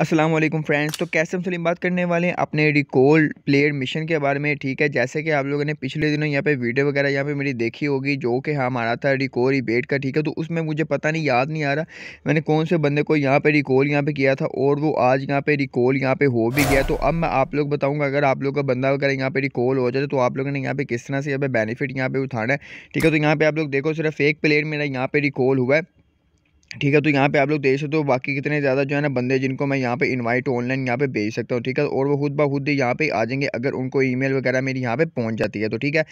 अस्सलाम वालेकुम फ्रेंड्स तो कैसे हम सलीम बात करने वाले हैं अपने रिकॉल प्लेयर मिशन के बारे में ठीक है जैसे कि आप लोगों ने पिछले दिनों यहाँ पे वीडियो वगैरह यहाँ पे मेरी देखी होगी जो कि हमारा था रिकॉल रिबेट का ठीक है तो उसमें मुझे पता नहीं याद नहीं आ रहा मैंने कौन से बंदे को यहाँ पे रिकॉल यहाँ पे किया था और वो आज यहाँ पे रिकॉल यहाँ पे हो भी गया तो अब मैं आप लोग बताऊँगा अगर आप लोग का बंदा वगैरह यहाँ पे रिकॉल हो जाए तो आप लोगों ने यहाँ पे किस तरह से यहाँ पे बेनिफिट यहाँ पे उठाना है ठीक है तो यहाँ पे आप लोग देखो सिर्फ एक प्लेयर मेरा यहाँ पे रिकॉल हुआ है ठीक है तो यहाँ पे आप लोग देख सकते हो बाकी कितने ज़्यादा जो है ना बंदे जिनको मैं यहाँ पे इनवाइट ऑनलाइन यहाँ पे भेज सकता हूँ ठीक है और वो खुद ब खुद यहाँ पे आ जाएंगे अगर उनको ईमेल वगैरह मेरी यहाँ पे पहुँच जाती है तो ठीक है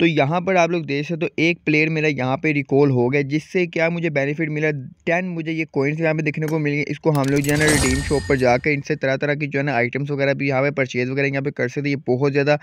तो यहाँ पर आप लोग देख सकते हो एक प्लेयर मेरा यहाँ पे रिकॉल हो गया जिससे क्या मुझे बेनिफिट मिला टेन मुझे ये कोइंस यहाँ पे देखने को मिलेंगे इसको हम लोग जो है ना रिडीम शॉप पर जाकर इनसे तरह तरह की जो है ना आइटम्स वगैरह भी यहाँ पर परचेज़ वगैरह यहाँ पर कर सकते ये बहुत ज़्यादा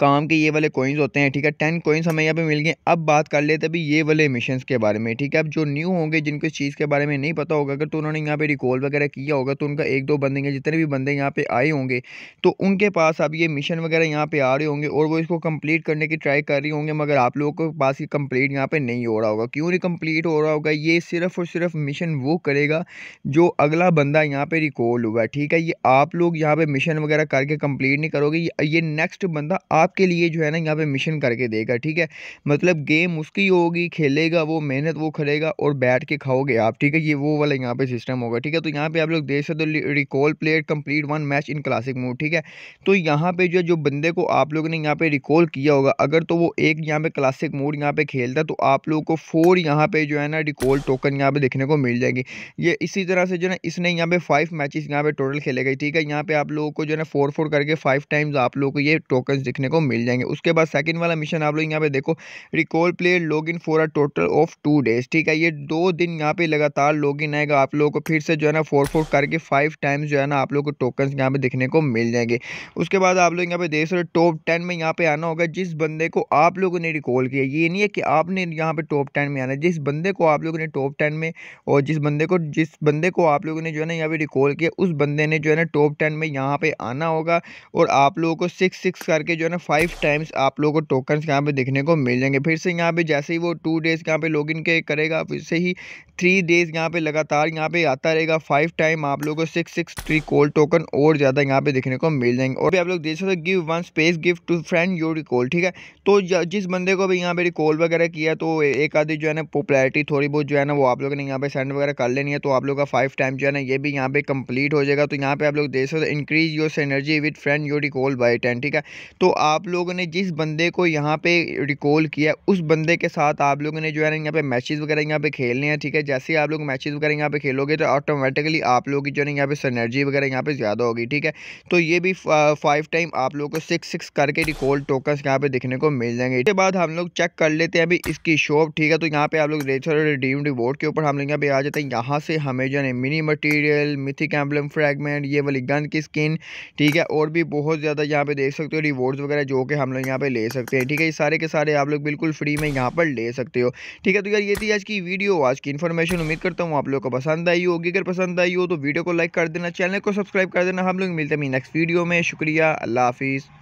काम के ये वाले कोइंस होते हैं ठीक है टेन कोइंस हमें यहाँ पे मिल गए अब बात कर लेते अभी ये वाले मिशन के बारे में ठीक है अब जो न्यू होंगे जिनको इस चीज़ के बारे में नहीं पता होगा अगर तो उन्होंने यहाँ पे रिकॉल वगैरह किया होगा तो उनका एक दो बंदे या जितने भी बंदे यहाँ पे आए होंगे तो उनके पास अब ये मिशन वगैरह यहाँ पे आ रहे होंगे और वो इसको कम्प्लीट करने की ट्राई कर रही होंगे मगर आप लोगों के पास ये कम्प्लीट यहाँ पे नहीं हो रहा होगा क्यों नहीं कम्प्लीट हो रहा होगा ये सिर्फ और सिर्फ मिशन वो करेगा जो अगला बंदा यहाँ पर रिकॉल हुआ है ठीक है ये आप लोग यहाँ पर मिशन वगैरह करके कम्प्लीट नहीं करोगे ये नेक्स्ट बंदा आप आपके लिए जो है ना यहाँ पे मिशन करके देगा ठीक है मतलब गेम उसकी होगी खेलेगा वो मेहनत वो करेगा और बैठ के खाओगे आप ठीक है ये वो वाला यहाँ पे सिस्टम होगा ठीक है तो यहाँ पे आप लोग देख सकते हो recall player complete one match in classic mode ठीक है तो यहाँ पे जो जो बंदे को आप लोगों ने यहाँ पे रिकॉल किया होगा अगर तो वो एक यहाँ पे क्लासिक मोड यहाँ पे खेलता तो आप लोगों को फोर यहाँ पे जो है ना रिकॉल टोकन यहाँ पे देखने को मिल जाएगी ये इसी तरह से जो है ना इसने यहाँ पे फाइव मैचेस यहाँ पे टोटल खेले गए ठीक है यहाँ पे आप लोगों को जो है ना फोर फोर करके फाइव टाइम्स आप लोगों को ये टोकन दिखने को मिल जाएंगे उसके बाद सेकंड वाला मिशन आप लोग यहाँ पे देखो recall player log in for a total of two days ठीक है ये दो दिन यहाँ पे लगातार लॉग इन आएगा आप लोगों को फिर से जो है ना फोर फोर करके फाइव टाइम्स जो है ना आप लोग को टोकन यहाँ पे देखने को मिल जाएंगे उसके बाद आप लोग यहाँ पे देख सकते टॉप टेन में यहाँ पे आना होगा जिस बंदे को आप लोगों ने रिकॉल किया ये नहीं है कि आपने यहाँ पे टॉप टेन में आना जिस बंदे को आप लोगों ने टॉप टेन में और जिस बंदे को जिस बंदे को आप लोगों ने जो है ना यहाँ पे रिकॉल किया उस बंदे ने जो है ना टॉप टेन में यहाँ पे आना होगा और आप लोगों को सिक्स सिक्स करके जो है ना फाइव टाइम्स आप लोगों को टोकन्स यहाँ पे देखने को मिल जाएंगे फिर से यहाँ पे जैसे ही वो टू डेज़ यहाँ पे लॉगिन के करेगा फिर से ही थ्री डेज़ यहाँ पे लगातार यहाँ पे आता रहेगा फाइव टाइम आप लोगों को six six three cold token और ज़्यादा यहाँ पे देखने को मिल जाएंगे और भी आप लोग देख सकते give one space gift to friend your recall ठीक है तो जिस बंदे को भी यहाँ पे रिकॉल वगैरह किया तो एक आधी जो है ना पॉपुलरिटी थोड़ी बहुत जो है ना वो आप लोगों ने यहाँ पे सेंड वगैरह कर लेनी है तो आप लोग का फाइव टाइम जो है ना ये भी यहाँ पे कंप्लीट हो जाएगा तो यहाँ पे आप लोग देख सकते increase your energy with friend your recall by ten ठीक है तो आप आप लोगों ने जिस बंदे को यहाँ पे रिकॉल किया उस बंदे के साथ आप लोगों ने जो है ना यहाँ पे मैचेस वगैरह यहाँ पे खेलने हैं ठीक है जैसे ही आप लोग मैचेस वगैरह यहाँ पे खेलोगे तो ऑटोमेटिकली आप लोग की जो है यहाँ पे सनर्जी वगैरह यहाँ पे ज़्यादा होगी ठीक है तो ये भी फाइव टाइम आप लोग को सिक्स सिक्स करके रिकॉल टोकन यहाँ पे देखने को मिल जाएंगे इसके बाद हम लोग चेक कर लेते हैं अभी इसकी शॉप ठीक है तो यहाँ पे आप लोग रेचर रिडीम रिवॉर्ड के ऊपर हम लोग यहाँ पे आ जाते हैं यहाँ से हमें जो है mini material mythic emblem fragment ये वाली गन की स्किन ठीक है और भी बहुत ज़्यादा यहाँ पे देख सकते हो रिवॉर्ड्स वगैरह वगैरह जो कि हम लोग यहाँ पे ले सकते हैं ठीक है ये सारे के सारे आप लोग बिल्कुल फ्री में यहाँ पर ले सकते हो ठीक है तो यार ये थी आज की वीडियो आज की इन्फॉर्मेशन उम्मीद करता हूँ आप लोग को पसंद आई होगी अगर पसंद आई हो तो वीडियो को लाइक कर देना चैनल को सब्सक्राइब कर देना हम लोग मिलते हैं नेक्स्ट वीडियो में शुक्रिया अल्लाह हाफिज़